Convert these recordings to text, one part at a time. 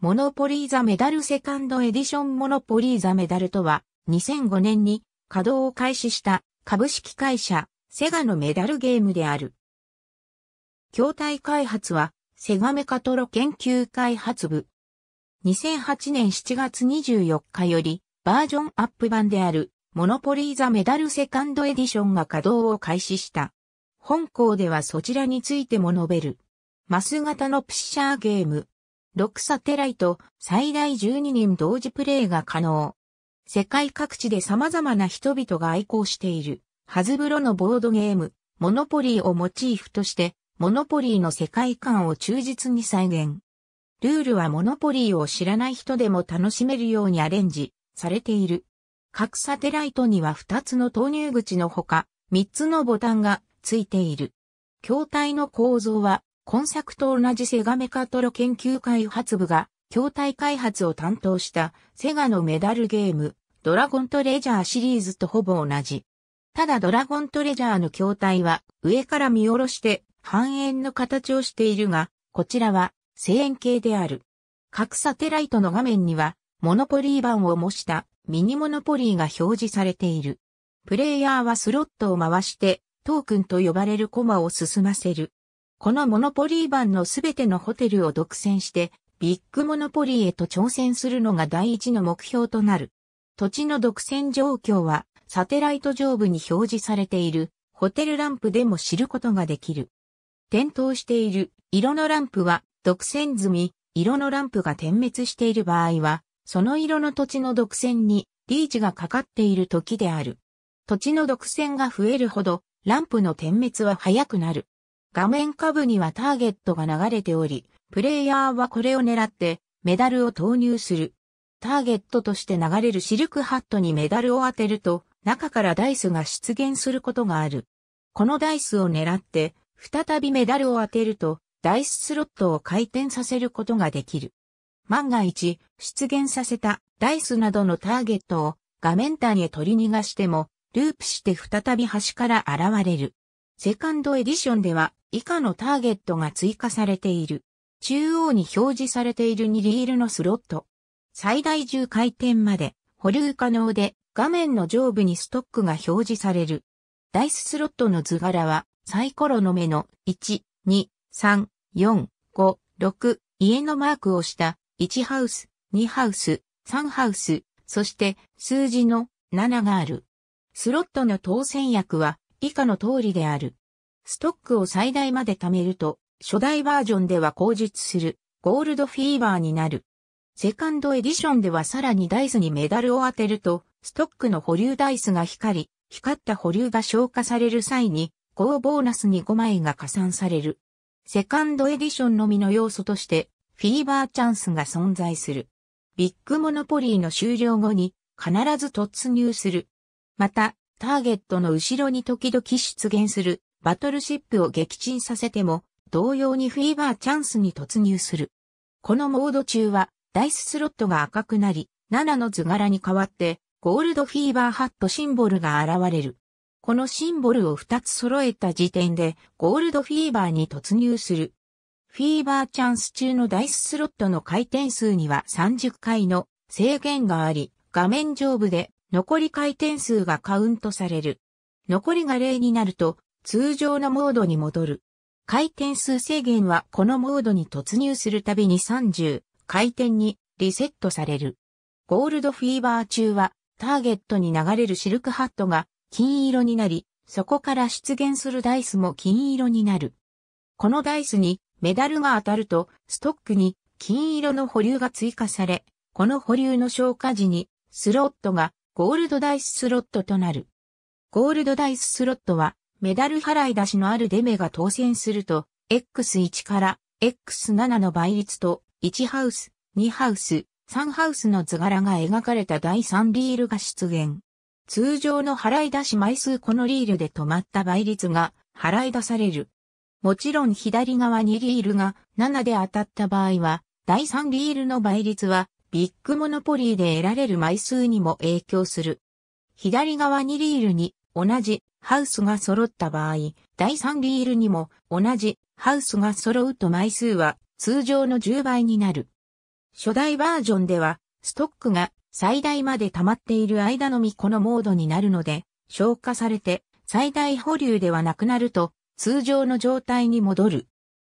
モノポリーザメダルセカンドエディションモノポリーザメダルとは、2005年に稼働を開始した株式会社、セガのメダルゲームである。筐体開発は、セガメカトロ研究開発部。2008年7月24日より、バージョンアップ版である、モノポリーザメダルセカンドエディションが稼働を開始した。本校ではそちらについても述べる。マス型のプッシャーゲーム、6サテライト、最大12人同時プレイが可能。世界各地で様々な人々が愛好している、ハズブロのボードゲーム、モノポリーをモチーフとして、モノポリーの世界観を忠実に再現。ルールはモノポリーを知らない人でも楽しめるようにアレンジされている。各サテライトには2つの投入口のほか、3つのボタンがついている。筐体の構造は今作と同じセガメカトロ研究開発部が、筐体開発を担当したセガのメダルゲーム、ドラゴントレジャーシリーズとほぼ同じ。ただドラゴントレジャーの筐体は上から見下ろして半円の形をしているが、こちらは正円形である。各サテライトの画面にはモノポリー版を模したミニモノポリーが表示されている。プレイヤーはスロットを回してトークンと呼ばれるコマを進ませる。このモノポリー版のすべてのホテルを独占して、ビッグモノポリーへと挑戦するのが第一の目標となる。土地の独占状況は、サテライト上部に表示されている、ホテルランプでも知ることができる。点灯している色のランプは、独占済み、色のランプが点滅している場合は、その色の土地の独占にリーチがかかっている時である。土地の独占が増えるほど、ランプの点滅は早くなる。画面下部にはターゲットが流れており、プレイヤーはこれを狙ってメダルを投入する。ターゲットとして流れるシルクハットにメダルを当てると、中からダイスが出現することがある。このダイスを狙って、再びメダルを当てると、ダイススロットを回転させることができる。万が一、出現させたダイスなどのターゲットを画面端へ取り逃がしても、ループして再び端から現れる。セカンドエディションでは、以下のターゲットが追加されている。中央に表示されている2リールのスロット。最大10回転まで保留可能で画面の上部にストックが表示される。ダイススロットの図柄はサイコロの目の1、2、3、4、5、6、家のマークをした1ハウス、2ハウス、3ハウス、そして数字の7がある。スロットの当選役は以下の通りである。ストックを最大まで貯めると、初代バージョンでは口述する、ゴールドフィーバーになる。セカンドエディションではさらにダイスにメダルを当てると、ストックの保留ダイスが光り、光った保留が消化される際に、5ボーナスに5枚が加算される。セカンドエディションのみの要素として、フィーバーチャンスが存在する。ビッグモノポリーの終了後に、必ず突入する。また、ターゲットの後ろに時々出現するバトルシップを撃沈させても、同様にフィーバーチャンスに突入する。このモード中は、ダイススロットが赤くなり、7の図柄に変わって、ゴールドフィーバーハットシンボルが現れる。このシンボルを2つ揃えた時点で、ゴールドフィーバーに突入する。フィーバーチャンス中のダイススロットの回転数には30回の制限があり、画面上部で残り回転数がカウントされる。残りが0になると、通常のモードに戻る。回転数制限はこのモードに突入するたびに30回転にリセットされる。ゴールドフィーバー中はターゲットに流れるシルクハットが金色になり、そこから出現するダイスも金色になる。このダイスにメダルが当たるとストックに金色の保留が追加され、この保留の消化時にスロットがゴールドダイススロットとなる。ゴールドダイススロットはメダル払い出しのあるデメが当選すると、X1 から X7 の倍率と、1ハウス、2ハウス、3ハウスの図柄が描かれた第3リールが出現。通常の払い出し枚数このリールで止まった倍率が払い出される。もちろん左側にリールが7で当たった場合は、第3リールの倍率はビッグモノポリーで得られる枚数にも影響する。左側にリールに同じハウスが揃った場合、第3リールにも同じハウスが揃うと枚数は通常の10倍になる。初代バージョンでは、ストックが最大まで溜まっている間のみこのモードになるので、消化されて最大保留ではなくなると通常の状態に戻る。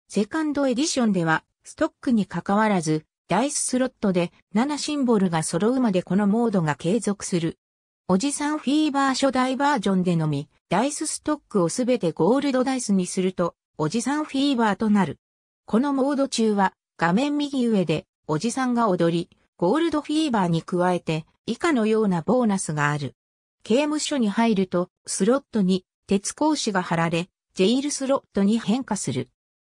セカンドエディションでは、ストックに関わらず、ダイススロットで7シンボルが揃うまでこのモードが継続する。おじさんフィーバー初代バージョンでのみ、ダイスストックをすべてゴールドダイスにすると、おじさんフィーバーとなる。このモード中は、画面右上で、おじさんが踊り、ゴールドフィーバーに加えて、以下のようなボーナスがある。刑務所に入ると、スロットに、鉄格子が貼られ、ジェイルスロットに変化する。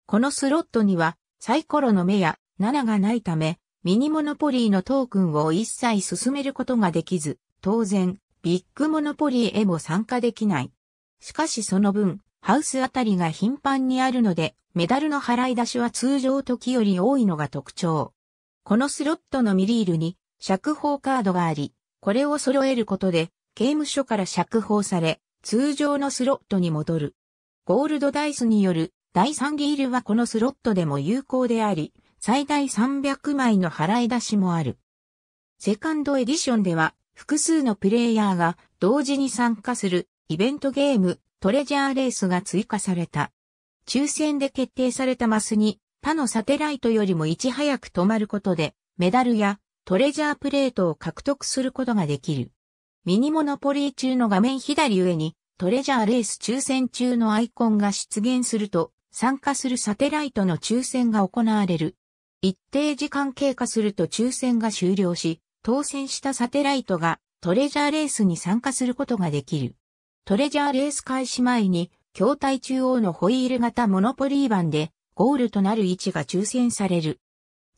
このスロットには、サイコロの目や7がないため、ミニモノポリーのトークンを一切進めることができず、当然、ビッグモノポリへも参加できない。しかしその分、ハウスあたりが頻繁にあるので、メダルの払い出しは通常時より多いのが特徴。このスロットのミリールに釈放カードがあり、これを揃えることで、刑務所から釈放され、通常のスロットに戻る。ゴールドダイスによる第3リールはこのスロットでも有効であり、最大300枚の払い出しもある。セカンドエディションでは、複数のプレイヤーが同時に参加するイベントゲームトレジャーレースが追加された。抽選で決定されたマスに他のサテライトよりもいち早く止まることでメダルやトレジャープレートを獲得することができる。ミニモノポリー中の画面左上にトレジャーレース抽選中のアイコンが出現すると参加するサテライトの抽選が行われる。一定時間経過すると抽選が終了し、当選したサテライトがトレジャーレースに参加することができる。トレジャーレース開始前に、筐体中央のホイール型モノポリー版で、ゴールとなる位置が抽選される。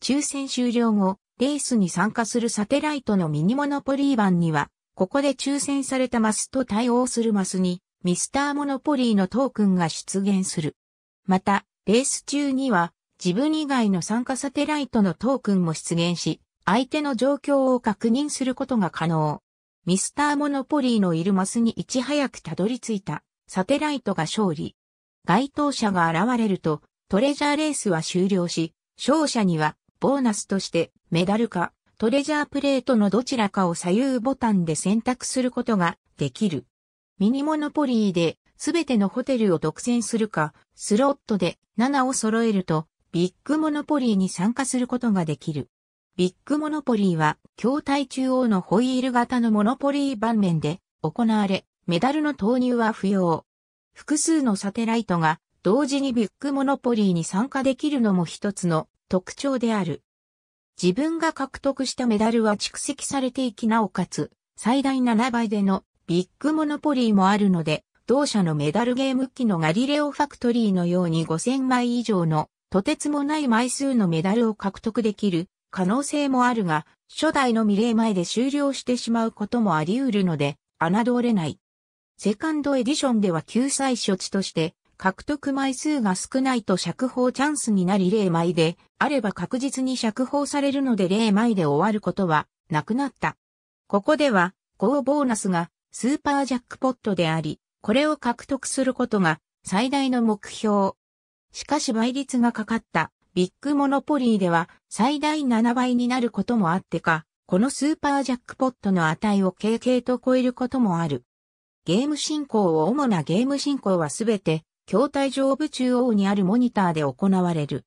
抽選終了後、レースに参加するサテライトのミニモノポリー版には、ここで抽選されたマスと対応するマスに、ミスターモノポリーのトークンが出現する。また、レース中には、自分以外の参加サテライトのトークンも出現し、相手の状況を確認することが可能。ミスターモノポリーのいるマスにいち早くたどり着いたサテライトが勝利。該当者が現れるとトレジャーレースは終了し、勝者にはボーナスとしてメダルかトレジャープレートのどちらかを左右ボタンで選択することができる。ミニモノポリーで全てのホテルを独占するか、スロットで7を揃えるとビッグモノポリーに参加することができる。ビッグモノポリーは、筐体中央のホイール型のモノポリー盤面で行われ、メダルの投入は不要。複数のサテライトが同時にビッグモノポリーに参加できるのも一つの特徴である。自分が獲得したメダルは蓄積されていきなおかつ、最大7倍でのビッグモノポリーもあるので、同社のメダルゲーム機のガリレオファクトリーのように5000枚以上のとてつもない枚数のメダルを獲得できる可能性もあるが、初代の未例前で終了してしまうこともあり得るので、侮れない。セカンドエディションでは救済処置として、獲得枚数が少ないと釈放チャンスになり0枚で、あれば確実に釈放されるので0枚で終わることはなくなった。ここでは、ゴーボーナスがスーパージャックポットであり、これを獲得することが最大の目標。しかし倍率がかかったビッグモノポリーでは最大7倍になることもあってか、このスーパージャックポットの値を KK と超えることもある。ゲーム進行を主なゲーム進行はすべて、筐体上部中央にあるモニターで行われる。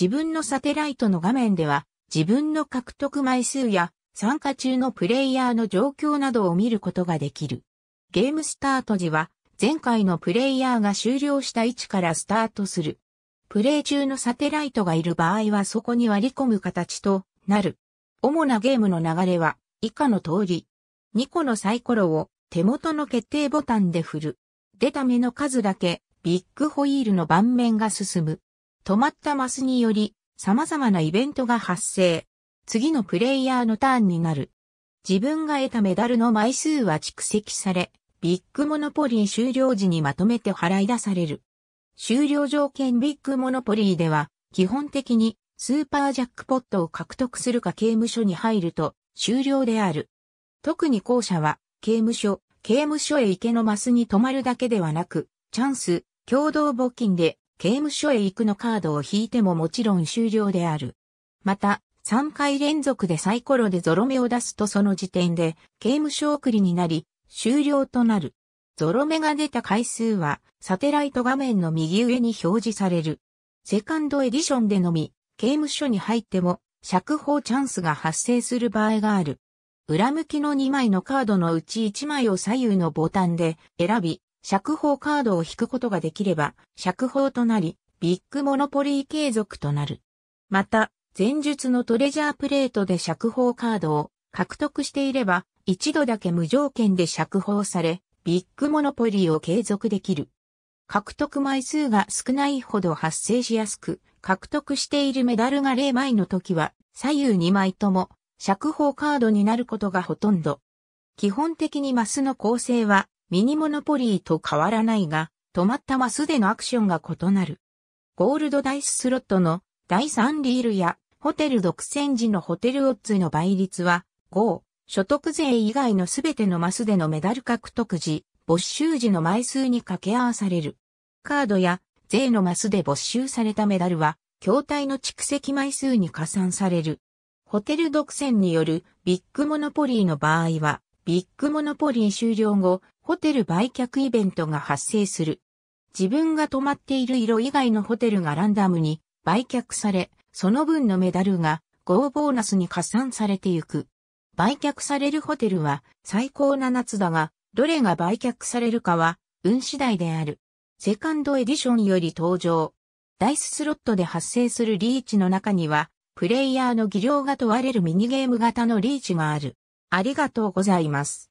自分のサテライトの画面では、自分の獲得枚数や参加中のプレイヤーの状況などを見ることができる。ゲームスタート時は、前回のプレイヤーが終了した位置からスタートする。プレイ中のサテライトがいる場合はそこに割り込む形となる。主なゲームの流れは以下の通り。2個のサイコロを手元の決定ボタンで振る。出た目の数だけビッグホイールの盤面が進む。止まったマスにより様々なイベントが発生。次のプレイヤーのターンになる。自分が得たメダルの枚数は蓄積され、ビッグモノポリー終了時にまとめて払い出される。終了条件ビッグモノポリーでは、基本的にスーパージャックポットを獲得するか刑務所に入ると終了である。特に後者は、刑務所、刑務所へ行けのマスに泊まるだけではなく、チャンス、共同募金で刑務所へ行くのカードを引いてももちろん終了である。また、3回連続でサイコロでゾロ目を出すとその時点で刑務所送りになり、終了となる。ゾロ目が出た回数は、サテライト画面の右上に表示される。セカンドエディションでのみ、刑務所に入っても、釈放チャンスが発生する場合がある。裏向きの2枚のカードのうち1枚を左右のボタンで選び、釈放カードを引くことができれば、釈放となり、ビッグモノポリー継続となる。また、前述のトレジャープレートで釈放カードを獲得していれば、一度だけ無条件で釈放され、ビッグモノポリーを継続できる。獲得枚数が少ないほど発生しやすく、獲得しているメダルが0枚の時は、左右2枚とも、釈放カードになることがほとんど。基本的にマスの構成は、ミニモノポリーと変わらないが、止まったマスでのアクションが異なる。ゴールドダイススロットの第3リールやホテル独占時のホテルオッズの倍率は5、所得税以外のすべてのマスでのメダル獲得時、没収時の枚数に掛け合わされる。カードや税のマスで没収されたメダルは、筐体の蓄積枚数に加算される。ホテル独占によるビッグモノポリーの場合は、ビッグモノポリー終了後、ホテル売却イベントが発生する。自分が泊まっている色以外のホテルがランダムに売却され、その分のメダルが合ボーナスに加算されていく。売却されるホテルは最高7つだが、どれが売却されるかは運次第である。セカンドエディションより登場。ダイススロットで発生するリーチの中には、プレイヤーの技量が問われるミニゲーム型のリーチがある。ありがとうございます。